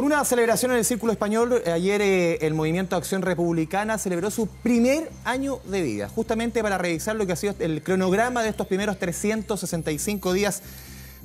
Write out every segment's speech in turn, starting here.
Con una celebración en el Círculo Español, eh, ayer eh, el Movimiento Acción Republicana celebró su primer año de vida, justamente para revisar lo que ha sido el cronograma de estos primeros 365 días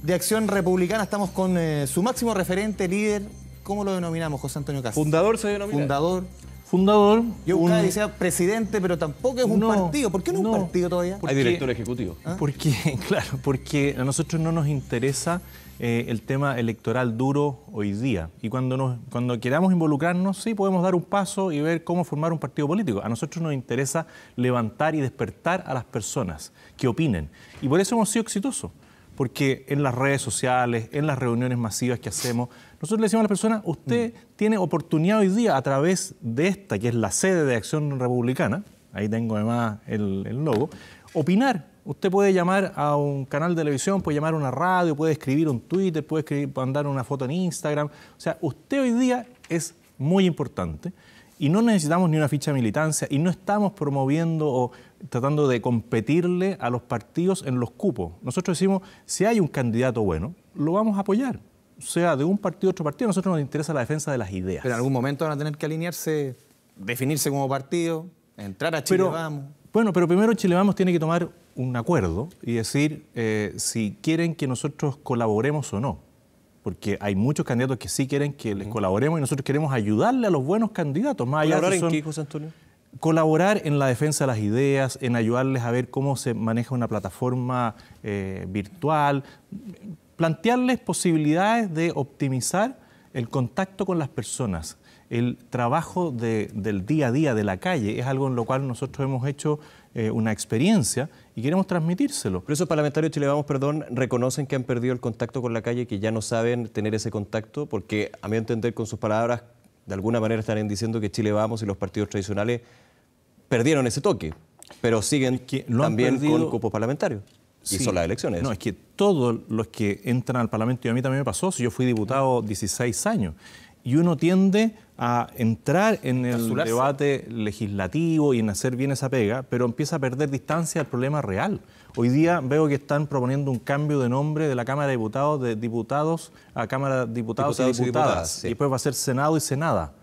de Acción Republicana. Estamos con eh, su máximo referente, líder, ¿cómo lo denominamos, José Antonio Casas? Fundador se denomina. Fundador. Fundador. Yo un... decía presidente, pero tampoco es un partido. ¿Por qué no, es un partido todavía? Hay director ejecutivo. ¿Ah? Porque, claro, porque a nosotros no nos interesa eh, el tema electoral duro hoy día. Y cuando, nos, cuando queramos involucrarnos, sí podemos dar un paso y ver cómo formar un partido político. A nosotros nos interesa levantar y despertar a las personas que opinen. Y por eso hemos sido exitosos. Porque en las redes sociales, en las reuniones masivas que hacemos, nosotros le decimos a las personas, usted mm. tiene oportunidad hoy día a través de esta, que es la sede de Acción Republicana, ahí tengo además el, el logo, opinar, Usted puede llamar a un canal de televisión, puede llamar a una radio, puede escribir un Twitter, puede escribir, mandar una foto en Instagram. O sea, usted hoy día es muy importante y no necesitamos ni una ficha de militancia y no estamos promoviendo o tratando de competirle a los partidos en los cupos. Nosotros decimos, si hay un candidato bueno, lo vamos a apoyar. O sea, de un partido a otro partido, a nosotros nos interesa la defensa de las ideas. Pero en algún momento van a tener que alinearse, definirse como partido, entrar a Chile, vamos. Bueno, pero primero Chile Vamos tiene que tomar un acuerdo y decir eh, si quieren que nosotros colaboremos o no. Porque hay muchos candidatos que sí quieren que les colaboremos y nosotros queremos ayudarle a los buenos candidatos. Más allá ¿Colaborar en qué, José Antonio? colaborar en la defensa de las ideas, en ayudarles a ver cómo se maneja una plataforma eh, virtual, plantearles posibilidades de optimizar el contacto con las personas, el trabajo del día a día, de la calle, es algo en lo cual nosotros hemos hecho eh, una experiencia y queremos transmitírselo. Pero esos parlamentarios Chile Vamos, perdón, reconocen que han perdido el contacto con la calle, que ya no saben tener ese contacto, porque a mi entender, con sus palabras, de alguna manera están diciendo que Chile Vamos y los partidos tradicionales perdieron ese toque, pero siguen lo también perdido... con cupo parlamentario son las elecciones. No, es que todos los que entran al Parlamento, y a mí también me pasó, si yo fui diputado 16 años, y uno tiende a entrar en el debate legislativo y en hacer bien esa pega, pero empieza a perder distancia al problema real. Hoy día veo que están proponiendo un cambio de nombre de la Cámara de Diputados de diputados a Cámara de Diputados, y Diputadas. Y después va a ser Senado y Senada.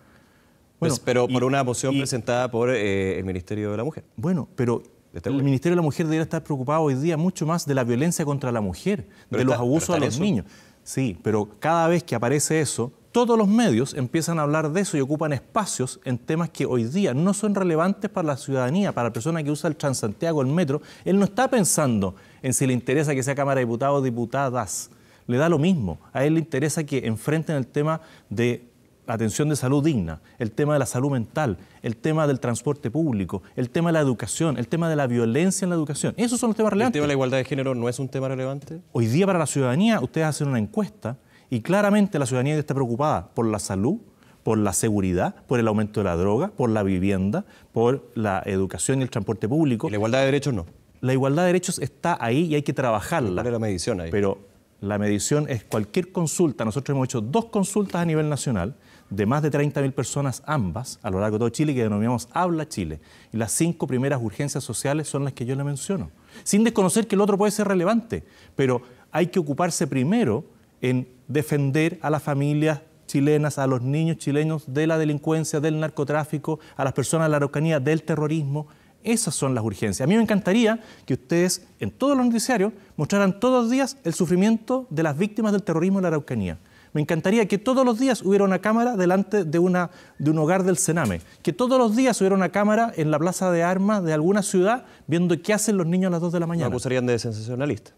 Pues, bueno, pero por una moción presentada por eh, el Ministerio de la Mujer. Bueno, pero el Ministerio de la Mujer debería estar preocupado hoy día mucho más de la violencia contra la mujer, de los abusos a los niños. Sí, pero cada vez que aparece eso, todos los medios empiezan a hablar de eso y ocupan espacios en temas que hoy día no son relevantes para la ciudadanía, para la persona que usa el Transantiago, el metro. Él no está pensando en si le interesa que sea Cámara de Diputados o Diputadas. Le da lo mismo. A él le interesa que enfrenten el tema de atención de salud digna, el tema de la salud mental, el tema del transporte público, el tema de la educación, el tema de la violencia en la educación. Esos son los temas relevantes. ¿El tema de la igualdad de género no es un tema relevante? Hoy día para la ciudadanía ustedes hacen una encuesta y claramente la ciudadanía está preocupada por la salud, por la seguridad, por el aumento de la droga, por la vivienda, por la educación y el transporte público. la igualdad de derechos no? La igualdad de derechos está ahí y hay que trabajarla. ¿Cuál es la medición ahí? Pero la medición es cualquier consulta. Nosotros hemos hecho dos consultas a nivel nacional de más de 30.000 personas ambas a lo largo de todo Chile que denominamos Habla Chile. Y las cinco primeras urgencias sociales son las que yo le menciono. Sin desconocer que el otro puede ser relevante, pero hay que ocuparse primero en defender a las familias chilenas, a los niños chilenos de la delincuencia, del narcotráfico, a las personas de la Araucanía, del terrorismo. Esas son las urgencias. A mí me encantaría que ustedes en todos los noticiarios mostraran todos los días el sufrimiento de las víctimas del terrorismo en la Araucanía. Me encantaría que todos los días hubiera una cámara delante de, una, de un hogar del Sename, que todos los días hubiera una cámara en la plaza de armas de alguna ciudad viendo qué hacen los niños a las 2 de la mañana. Me acusarían de sensacionalista.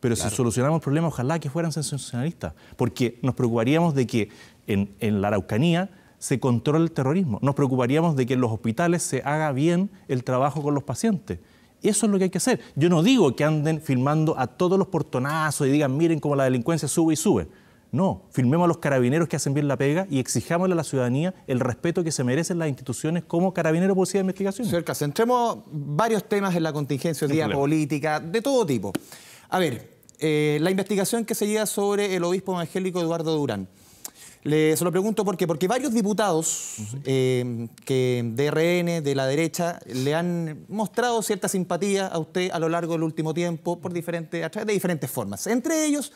Pero si solucionamos el problema, ojalá que fueran sensacionalistas, porque nos preocuparíamos de que en la Araucanía se controla el terrorismo. Nos preocuparíamos de que en los hospitales se haga bien el trabajo con los pacientes. Eso es lo que hay que hacer. Yo no digo que anden filmando a todos los portonazos y digan, miren cómo la delincuencia sube y sube. No, filmemos a los carabineros que hacen bien la pega y exijámosle a la ciudadanía el respeto que se merecen las instituciones como carabineros, policía de investigación. Cerca, centremos varios temas en la contingencia, día política, de todo tipo. A ver, eh, la investigación que se lleva sobre el obispo evangélico Eduardo Durán. Le, se lo pregunto por qué, porque varios diputados eh, que de RN, de la derecha, le han mostrado cierta simpatía a usted a lo largo del último tiempo por de diferentes formas. Entre ellos,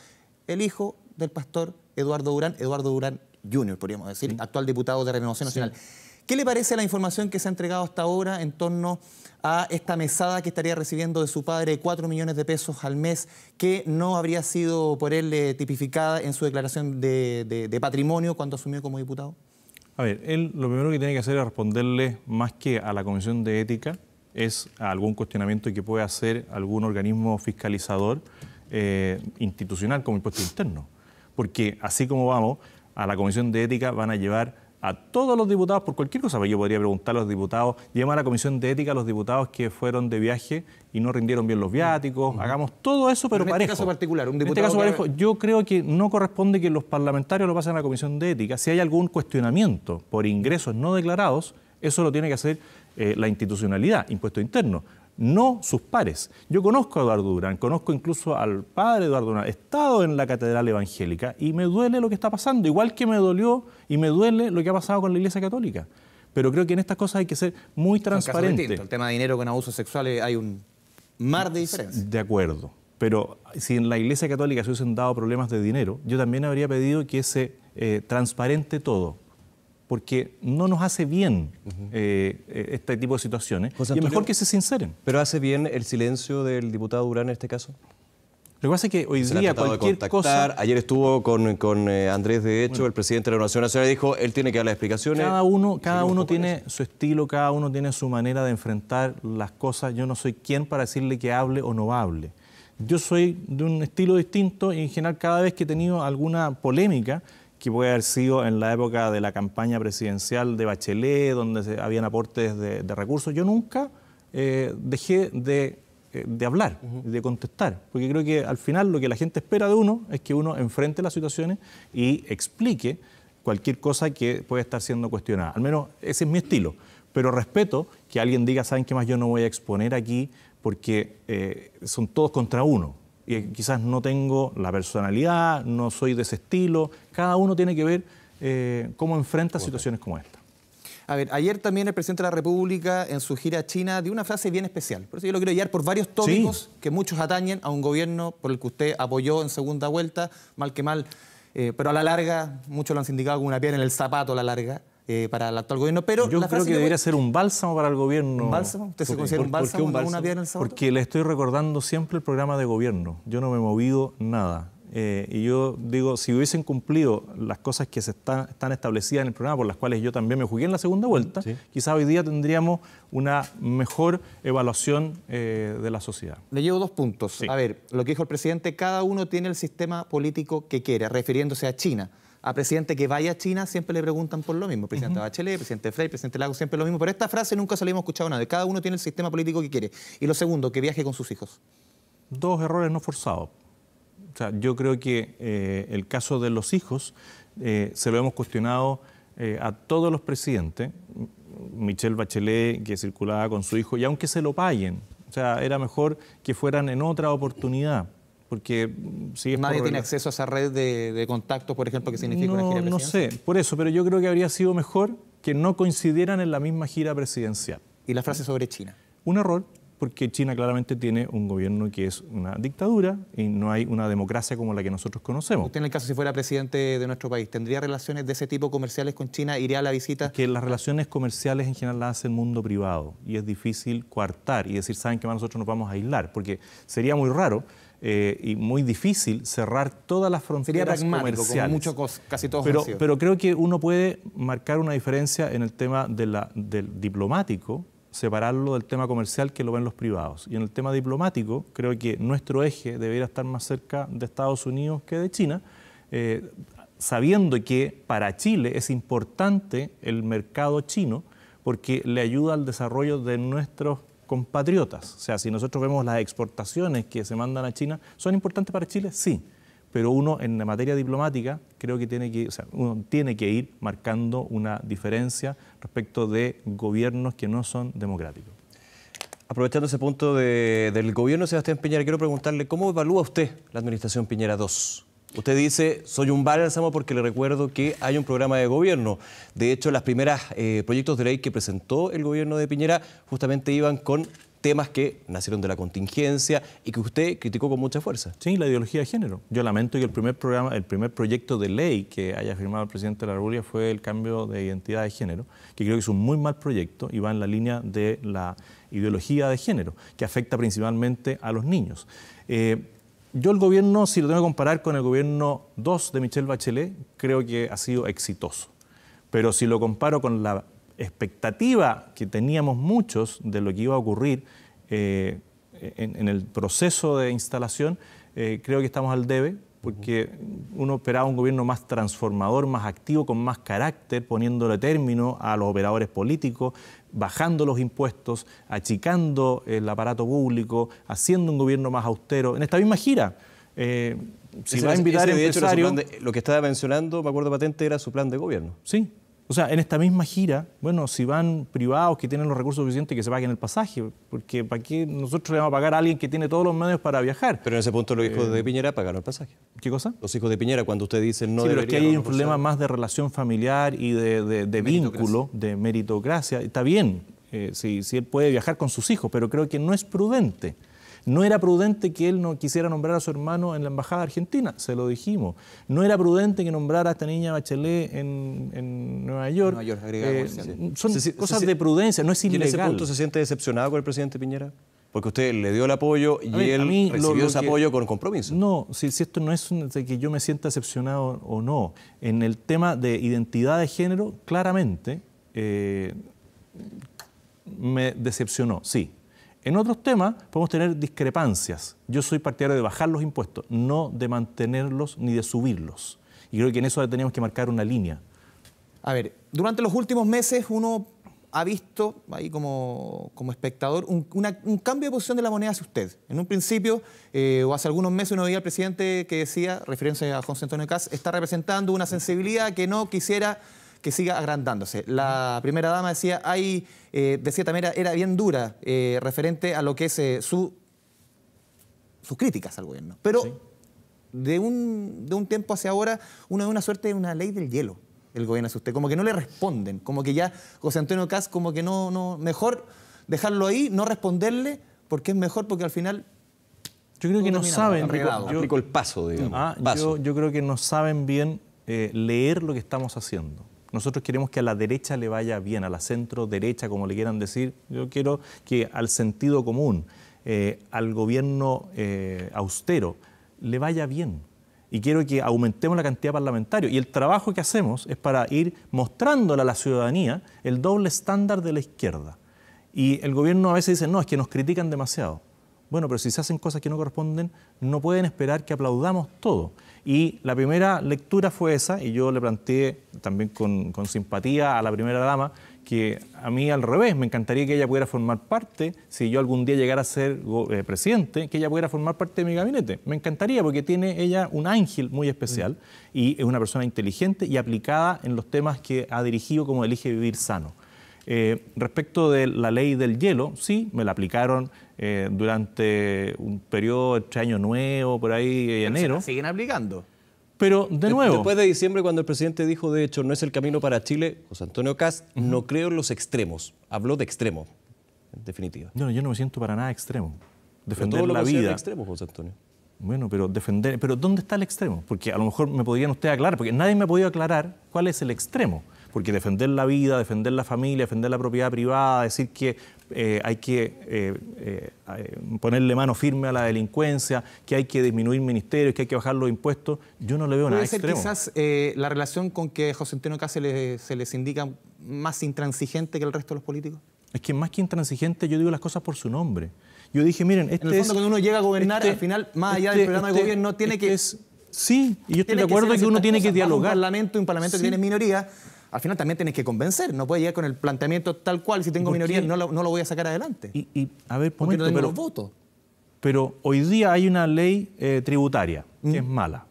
el hijo del pastor Eduardo Durán, Eduardo Durán Jr., podríamos decir, actual diputado de Renovación Nacional. ¿Qué le parece la información que se ha entregado hasta ahora en torno a esta mesada que estaría recibiendo de su padre 4 millones de pesos al mes, que no habría sido por él eh, tipificada en su declaración de, patrimonio cuando asumió como diputado? A ver, él lo primero que tiene que hacer es responderle más que a la Comisión de Ética, es a algún cuestionamiento que puede hacer algún organismo fiscalizador eh, institucional como impuesto interno. Porque así como vamos, a la Comisión de Ética van a llevar a todos los diputados por cualquier cosa. Yo podría preguntar a los diputados, llamar a la comisión de ética a los diputados que fueron de viaje y no rindieron bien los viáticos. Hagamos todo eso, pero, este parejo. este caso particular, un este diputado. yo creo que no corresponde que los parlamentarios lo pasen a la comisión de ética. Si hay algún cuestionamiento por ingresos no declarados, eso lo tiene que hacer eh, la institucionalidad, impuesto interno no sus pares. Yo conozco a Eduardo Durán, conozco incluso al padre Eduardo Durán, he estado en la catedral evangélica y me duele lo que está pasando, igual que me dolió y me duele lo que ha pasado con la Iglesia Católica. Pero creo que en estas cosas hay que ser muy transparente. El tema de dinero con abusos sexuales hay un mar de diferencias. De acuerdo. Pero si en la Iglesia Católica se hubiesen dado problemas de dinero, yo también habría pedido que se eh, transparente todo porque no nos hace bien eh, eh, este tipo de situaciones. y mejor que se sinceren. ¿Pero hace bien el silencio del diputado Durán en este caso? Lo que pasa es que hoy día cualquier cosa... Ayer estuvo con, con eh, Andrés, de hecho, el presidente de la Nación Nacional dijo, él tiene que dar las explicaciones. Cada uno, cada uno tiene su estilo, cada uno tiene su manera de enfrentar las cosas. Yo no soy quien para decirle que hable o no hable. Yo soy de un estilo distinto y en general cada vez que he tenido alguna polémica, que puede haber sido en la época de la campaña presidencial de Bachelet, donde se, habían aportes de, recursos. Yo nunca eh, dejé de, eh, hablar, de contestar, porque creo que al final lo que la gente espera de uno es que uno enfrente las situaciones y explique cualquier cosa que pueda estar siendo cuestionada. Al menos ese es mi estilo. Pero respeto que alguien diga, ¿saben qué más? Yo no voy a exponer aquí porque eh, son todos contra uno y quizás no tengo la personalidad, no soy de ese estilo. Cada uno tiene que ver eh, cómo enfrenta situaciones como esta. A ver, ayer también el presidente de la República en su gira a China dio una frase bien especial. Por eso yo lo quiero guiar por varios tópicos que muchos atañen a un gobierno por el que usted apoyó en segunda vuelta, mal que mal, eh, pero a la larga, muchos lo han sindicado como una pierna en el zapato a la larga. Eh, para el actual gobierno. Pero Yo creo que debería ser un bálsamo para el gobierno. ¿Un bálsamo? ¿Usted se considera un bálsamo, Porque le estoy recordando siempre el programa de gobierno. Yo no me he movido nada. Eh, y yo digo, si hubiesen cumplido las cosas que se están establecidas en el programa, por las cuales yo también me jugué en la segunda vuelta, quizás hoy día tendríamos una mejor evaluación eh, de la sociedad. Le llevo dos puntos. A ver, lo que dijo el presidente, cada uno tiene el sistema político que quiere, refiriéndose a China a presidente que vaya a China siempre le preguntan por lo mismo. Presidente Bachelet, presidente Frey, presidente Lago, siempre lo mismo. Pero esta frase nunca se la hemos escuchado nada. Cada uno tiene el sistema político que quiere. Y lo segundo, que viaje con sus hijos. Dos errores no forzados. sea, yo creo que eh, el caso de los hijos eh, se lo hemos cuestionado eh, a todos los presidentes. Michelle Bachelet, que circulaba con su hijo, y aunque se lo paguen, o sea, era mejor que fueran en otra oportunidad. Porque mm, es Nadie tiene acceso a esa red de, contactos, por ejemplo, que significa una gira presidencial. No sé, por eso, pero yo creo que habría sido mejor que no coincidieran en la misma gira presidencial. ¿Y la frase sobre China? Un error, porque China claramente tiene un gobierno que es una dictadura y no hay una democracia como la que nosotros conocemos. Usted en el caso si fuera presidente de nuestro país, ¿tendría relaciones de ese tipo comerciales con China? ¿Iría a la visita? Que las relaciones comerciales en general las hace el mundo privado y es difícil coartar y decir, ¿saben que más nosotros nos vamos a aislar? Porque sería muy raro eh, y muy difícil cerrar todas las fronteras comerciales. casi todos pero, pero creo que uno puede marcar una diferencia en el tema del diplomático, separarlo del tema comercial que lo ven los privados. Y en el tema diplomático, creo que nuestro eje debería estar más cerca de Estados Unidos que de China. Eh, sabiendo que para Chile es importante el mercado chino porque le ayuda al desarrollo de nuestros compatriotas. O sea, si nosotros vemos las exportaciones que se mandan a China, ¿son importantes para Chile? Sí, pero uno en la materia diplomática creo que tiene que, uno tiene que ir marcando una diferencia respecto de gobiernos que no son democráticos. Aprovechando ese punto del gobierno, Sebastián Piñera, quiero preguntarle, ¿cómo evalúa usted la administración Piñera II? Usted dice, soy un bálsamo porque le recuerdo que hay un programa de gobierno. De hecho, las primeras eh, proyectos de ley que presentó el gobierno de Piñera justamente iban con temas que nacieron de la contingencia y que usted criticó con mucha fuerza. Sí, la ideología de género. Yo lamento que el primer programa, el primer proyecto de ley que haya firmado el presidente de la República fue el cambio de identidad de género, que creo que es un muy mal proyecto y va en la línea de la ideología de género, que afecta principalmente a los niños. Eh, yo el gobierno, si lo tengo que comparar con el gobierno 2 de Michelle Bachelet, creo que ha sido exitoso. Pero si lo comparo con la expectativa que teníamos muchos de lo que iba a ocurrir eh, en, el proceso de instalación, eh, creo que estamos al debe, porque uno esperaba un gobierno más transformador, más activo, con más carácter, poniéndole término a los operadores políticos, bajando los impuestos, achicando el aparato público, haciendo un gobierno más austero. En esta misma gira, eh, si va a invitar a de lo que estaba mencionando, me acuerdo patente, era su plan de gobierno. Sí, o sea, en esta misma gira, bueno, si van privados que tienen los recursos suficientes, que se paguen el pasaje, porque ¿para qué nosotros le vamos a pagar a alguien que tiene todos los medios para viajar? Pero en ese punto los hijos de eh, Piñera pagaron el pasaje. ¿Qué cosa? Los hijos de Piñera, cuando usted dice no... Sí, pero es que hay un problema más de relación familiar y de, vínculo, de meritocracia. Está bien, eh, si él puede viajar con sus hijos, pero creo que no es prudente. No era prudente que él no quisiera nombrar a su hermano en la embajada argentina, se lo dijimos. No era prudente que nombrara a esta niña Bachelet en, Nueva York. son cosas de prudencia, no es ilegal. en ese punto se siente decepcionado con el presidente Piñera? Porque usted le dio el apoyo y él recibió lo, ese apoyo con compromiso. No, si, esto no es de que yo me sienta decepcionado o no. En el tema de identidad de género, claramente eh, me decepcionó, sí. En otros temas podemos tener discrepancias. Yo soy partidario de bajar los impuestos, no de mantenerlos ni de subirlos. Y creo que en eso tenemos que marcar una línea. A ver, durante los últimos meses uno ha visto, ahí como, espectador, un, cambio de posición de la moneda hacia usted. En un principio, eh, o hace algunos meses, uno veía al presidente que decía, referencia a José Antonio Cas, está representando una sensibilidad que no quisiera que siga agrandándose. La primera dama decía, hay, eh, decía también, era, bien dura eh, referente a lo que es eh, su, sus críticas al gobierno. Pero de, un, de un tiempo hacia ahora, uno de una suerte de una ley del hielo el gobierno hace usted, como que no le responden, como que ya José Antonio Cas como que no, no, mejor dejarlo ahí, no responderle, porque es mejor, porque al final yo creo que no saben. Yo, el ah, paso, Yo, creo que no saben bien eh, leer lo que estamos haciendo. Nosotros queremos que a la derecha le vaya bien, a la centro derecha, como le quieran decir. Yo quiero que al sentido común, eh, al gobierno eh, austero, le vaya bien. Y quiero que aumentemos la cantidad parlamentaria. Y el trabajo que hacemos es para ir mostrándole a la ciudadanía el doble estándar de la izquierda. Y el gobierno a veces dice, no, es que nos critican demasiado. Bueno, pero si se hacen cosas que no corresponden, no pueden esperar que aplaudamos todo. Y la primera lectura fue esa, y yo le planteé también con, simpatía a la primera dama que a mí al revés, me encantaría que ella pudiera formar parte, si yo algún día llegara a ser eh, presidente, que ella pudiera formar parte de mi gabinete. Me encantaría porque tiene ella un ángel muy especial y es una persona inteligente y aplicada en los temas que ha dirigido como elige vivir sano. Eh, respecto de la ley del hielo, sí, me la aplicaron eh, durante un periodo extraño nuevo, por ahí, enero. siguen aplicando. Pero, de nuevo. Después de diciembre, cuando el presidente dijo, de hecho, no es el camino para Chile, José Antonio Cast, no creo en los extremos. Habló de extremo, en definitiva. No, yo no me siento para nada extremo. Defender la vida. extremo, José Antonio. Bueno, pero defender. Pero ¿dónde está el extremo? Porque a lo mejor me podrían ustedes aclarar, porque nadie me ha podido aclarar cuál es el extremo porque defender la vida, defender la familia, defender la propiedad privada, decir que eh, hay que eh, eh, ponerle mano firme a la delincuencia, que hay que disminuir ministerios, que hay que bajar los impuestos, yo no le veo nada ser extremo. quizás la relación con que José Antonio Cáceres se les indica más intransigente que el resto de los políticos? Es que más que intransigente yo digo las cosas por su nombre. Yo dije, miren, este en el este fondo, cuando uno llega a gobernar, este al final, más allá del este programa de gobierno, tiene que... Es, sí, y yo estoy de acuerdo que, uno tiene que dialogar. Un parlamento, un parlamento que tiene minoría, al final también tienes que convencer. No puedes ir con el planteamiento tal cual, si tengo minoría no lo, voy a sacar adelante. Y, a ver, Porque no los votos. Pero hoy día hay una ley eh, tributaria que mm. es mala.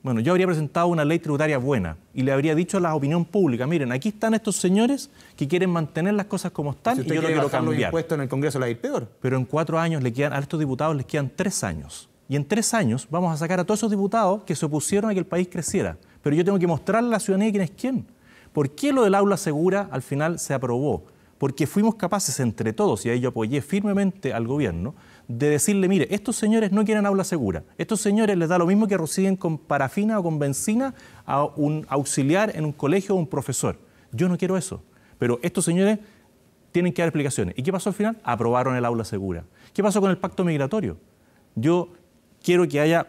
Bueno, yo habría presentado una ley tributaria buena y le habría dicho a la opinión pública, miren, aquí están estos señores que quieren mantener las cosas como están si y yo lo quiero cambiar. impuesto en el Congreso la ir peor. Pero en cuatro años le quedan, a estos diputados les quedan tres años. Y en tres años vamos a sacar a todos esos diputados que se opusieron a que el país creciera. Pero yo tengo que mostrarle a la ciudadanía quién es quién. ¿Por qué lo del aula segura al final se aprobó? Porque fuimos capaces entre todos, y ahí yo apoyé firmemente al gobierno, de decirle, mire, estos señores no quieren aula segura, estos señores les da lo mismo que reciben con parafina o con benzina a un auxiliar en un colegio o un profesor. Yo no quiero eso, pero estos señores tienen que dar explicaciones. ¿Y qué pasó al final? Aprobaron el aula segura. ¿Qué pasó con el pacto migratorio? Yo quiero que haya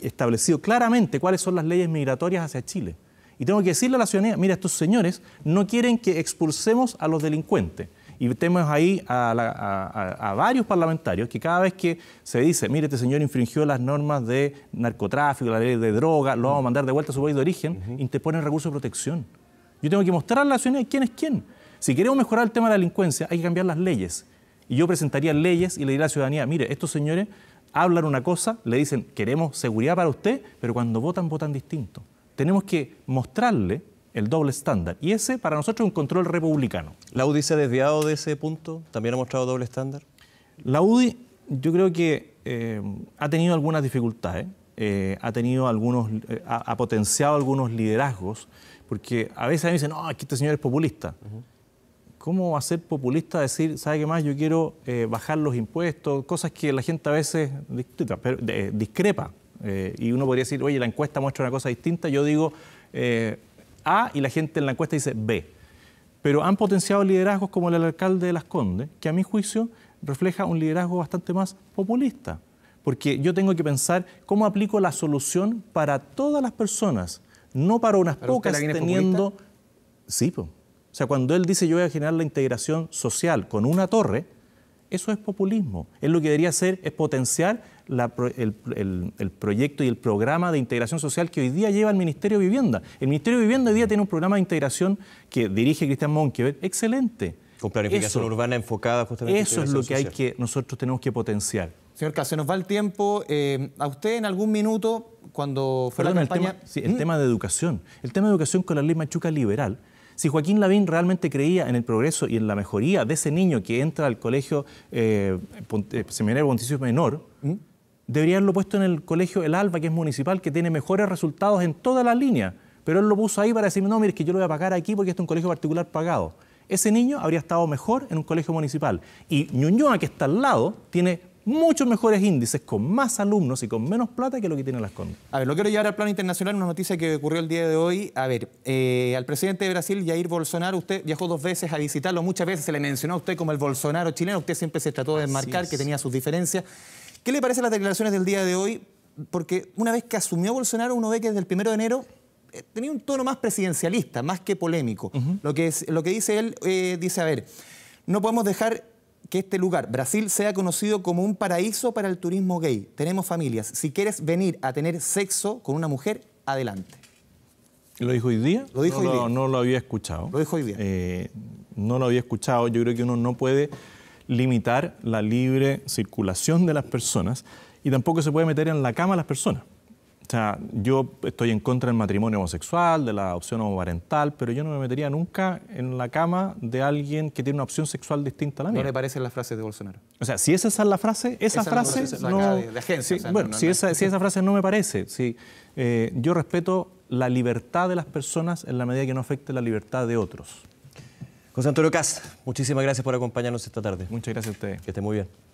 establecido claramente cuáles son las leyes migratorias hacia Chile. Y tengo que decirle a la ciudadanía, mira, estos señores no quieren que expulsemos a los delincuentes. Y tenemos ahí a, varios parlamentarios que cada vez que se dice, mire, este señor infringió las normas de narcotráfico, la ley de droga, lo vamos a mandar de vuelta a su país de origen, y interponen recursos de protección. Yo tengo que mostrarle a la ciudadanía quién es quién. Si queremos mejorar el tema de la delincuencia, hay que cambiar las leyes. Y yo presentaría leyes y le diría a la ciudadanía, mire, estos señores hablan una cosa, le dicen, queremos seguridad para usted, pero cuando votan, votan distinto tenemos que mostrarle el doble estándar. Y ese para nosotros es un control republicano. ¿La UDI se ha desviado de ese punto? ¿También ha mostrado doble estándar? La UDI yo creo que eh, ha tenido algunas dificultades, eh, ha, tenido algunos, eh, ha, potenciado algunos liderazgos, porque a veces a dicen, no, aquí este señor es populista. ¿Cómo va a ser populista decir, sabe qué más, yo quiero bajar los impuestos? Cosas que la gente a veces discrepa eh, y uno podría decir, oye, la encuesta muestra una cosa distinta, yo digo eh, A y la gente en la encuesta dice B. Pero han potenciado liderazgos como el alcalde de Las Condes, que a mi juicio refleja un liderazgo bastante más populista. Porque yo tengo que pensar cómo aplico la solución para todas las personas, no para unas pocas teniendo... Sí, O sea, cuando él dice yo voy a generar la integración social con una torre, eso es populismo. Él lo que debería hacer es potenciar el, proyecto y el programa de integración social que hoy día lleva el Ministerio de Vivienda. El Ministerio de Vivienda hoy día tiene un programa de integración que dirige Cristian Monquever. excelente. Con planificación urbana enfocada justamente. Eso es lo que hay que nosotros tenemos que potenciar. Señor Cas, se nos va el tiempo. Eh, a usted en algún minuto, cuando fue Perdón, El tema, el ¿Mm? tema de educación. El tema de educación con la ley Machuca Liberal. Si Joaquín Lavín realmente creía en el progreso y en la mejoría de ese niño que entra al colegio eh, eh Seminario Pontificio Menor, ¿Mm? debería haberlo puesto en el colegio El Alba, que es municipal, que tiene mejores resultados en toda la línea. Pero él lo puso ahí para decir, no, mire, que yo lo voy a pagar aquí porque este es un colegio particular pagado. Ese niño habría estado mejor en un colegio municipal. Y Ñuñoa, que está al lado, tiene muchos mejores índices, con más alumnos y con menos plata que lo que tienen las Condes. A ver, lo quiero llevar al plano internacional, una noticia que ocurrió el día de hoy. A ver, eh, al presidente de Brasil, Jair Bolsonaro, usted viajó dos veces a visitarlo, muchas veces se le mencionó a usted como el Bolsonaro chileno, usted siempre se trató de marcar que tenía sus diferencias. ¿Qué le parecen las declaraciones del día de hoy? Porque una vez que asumió Bolsonaro, uno ve que desde el primero de enero eh, tenía un tono más presidencialista, más que polémico. lo, que lo que dice él, eh, dice, a ver, no podemos dejar que este lugar, Brasil, sea conocido como un paraíso para el turismo gay. Tenemos familias. Si quieres venir a tener sexo con una mujer, adelante. ¿Lo dijo hoy día? Lo dijo no, hoy día. Lo, no lo había escuchado. Lo dijo hoy día. Eh, no lo había escuchado. Yo creo que uno no puede limitar la libre circulación de las personas y tampoco se puede meter en la cama a las personas. O sea, yo estoy en contra del matrimonio homosexual, de la opción parental, pero yo no me metería nunca en la cama de alguien que tiene una opción sexual distinta a la mía. No le parecen las frases de Bolsonaro. O sea, si esa es la frase, esa, frase no... bueno, si, esa, frase no me parece, si, eh, yo respeto la libertad de las personas en la medida que no afecte la libertad de otros. José Antonio Cas, muchísimas gracias por acompañarnos esta tarde. Muchas gracias a ustedes. Que esté muy bien.